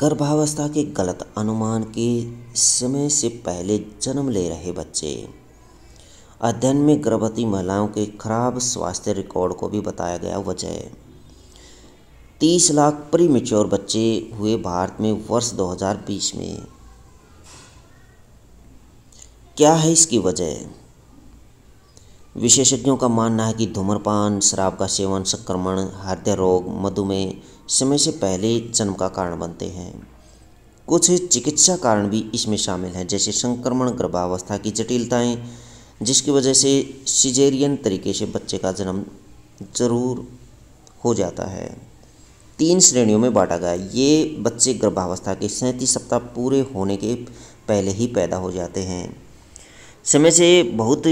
गर्भावस्था के गलत अनुमान के समय से पहले जन्म ले रहे बच्चे अध्ययन में गर्भवती महिलाओं के खराब स्वास्थ्य रिकॉर्ड को भी बताया गया वजह तीस लाख प्री मेच्योर बच्चे हुए भारत में वर्ष 2020 में क्या है इसकी वजह विशेषज्ञों का मानना है कि धूम्रपान शराब का सेवन संक्रमण हृदय रोग मधुमेह समय से पहले जन्म का कारण बनते हैं कुछ चिकित्सा कारण भी इसमें शामिल हैं जैसे संक्रमण गर्भावस्था की जटिलताएं जिसकी वजह से सिजेरियन तरीके से बच्चे का जन्म जरूर हो जाता है तीन श्रेणियों में बांटा गया ये बच्चे गर्भावस्था के सैंतीस सप्ताह पूरे होने के पहले ही पैदा हो जाते हैं समय से बहुत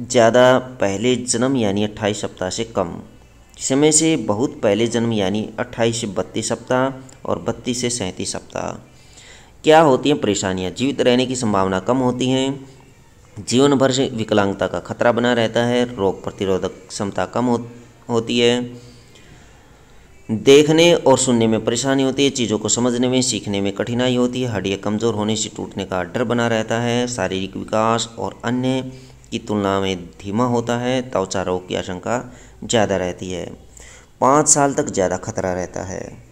ज़्यादा पहले जन्म यानी अट्ठाईस सप्ताह से कम समय से बहुत पहले जन्म यानी अट्ठाईस से बत्तीस सप्ताह और बत्तीस से सैंतीस सप्ताह क्या होती हैं परेशानियाँ जीवित रहने की संभावना कम होती हैं जीवन भर से विकलांगता का खतरा बना रहता है रोग प्रतिरोधक क्षमता कम हो, होती है देखने और सुनने में परेशानी होती है चीज़ों को समझने में सीखने में कठिनाई होती है हड्डियाँ कमज़ोर होने से टूटने का डर बना रहता है शारीरिक विकास और अन्य की तुलना में धीमा होता है त्वचा रोग की आशंका ज़्यादा रहती है पाँच साल तक ज़्यादा खतरा रहता है